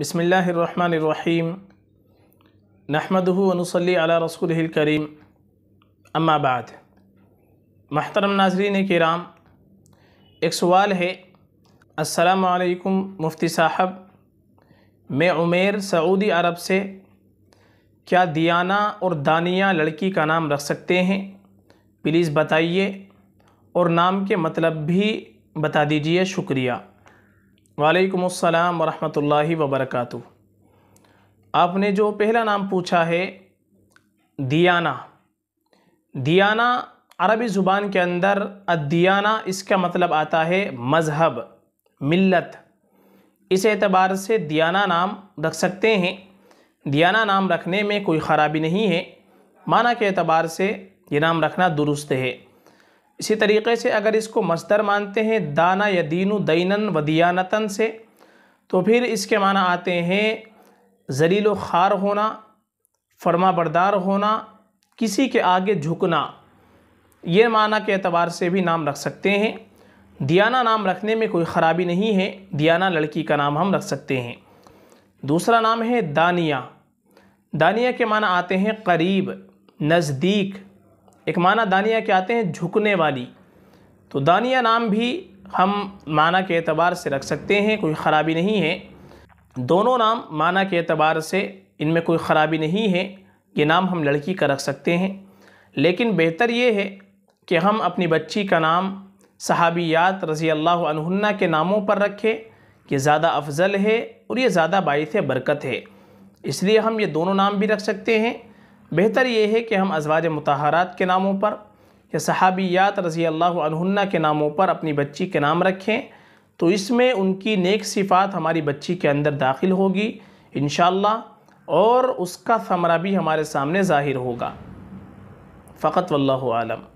बसमीम नहमदनसली अला रसूल करीम अम्माबाद महतरम नाजरीन कराम एक सवाल है असलकम मुफ्ती साहब मैं उमेर सऊदी अरब से क्या दियाना और दानिया लड़की का नाम रख सकते हैं प्लीज़ बताइए और नाम के मतलब भी बता दीजिए शुक्रिया वालेकुम अस्सलाम वरहमतुल्लाहि वबरकातु आपने जो पहला नाम पूछा है दियाना दियाना अरबी ज़ुबान के अंदर अदियाना इसका मतलब आता है मज़हब मिलत इस एतबार से दियाना नाम रख सकते हैं दियाना नाम रखने में कोई ख़राबी नहीं है माना के एतबार से ये नाम रखना दुरुस्त है इसी तरीके से अगर इसको मस्तर मानते हैं दाना या दीनु दैनन दियानतन से तो फिर इसके माना आते हैं जरील खार होना फरमा बरदार होना किसी के आगे झुकना ये माना के अतबार से भी नाम रख सकते हैं दियाना नाम रखने में कोई ख़राबी नहीं है दियाना लड़की का नाम हम रख सकते हैं दूसरा नाम है दानिया दानिया के माना आते हैं करीब नज़दीक एक माना दानिया के आते हैं झुकने वाली तो दानिया नाम भी हम माना के अतबार से रख सकते हैं कोई ख़राबी नहीं है दोनों नाम माना के अतबार से इनमें कोई ख़राबी नहीं है ये नाम हम लड़की का रख सकते हैं लेकिन बेहतर ये है कि हम अपनी बच्ची का नाम सहाबियात रज़ी अल्लाह अनहुन्ना के नामों पर रखें ये ज़्यादा अफजल है और ये ज़्यादा बायस बरकत है इसलिए हम ये दोनों नाम भी रख सकते हैं बेहतर ये है कि हम अजवाज मतहारात के नामों पर या सहाबियात रज़ी अल्लाह के नामों पर अपनी बच्ची के नाम रखें तो इसमें उनकी नेक सिफ़ात हमारी बच्ची के अंदर दाखिल होगी इन और उसका समरा भी हमारे सामने ज़ाहिर होगा फ़कत वल्लम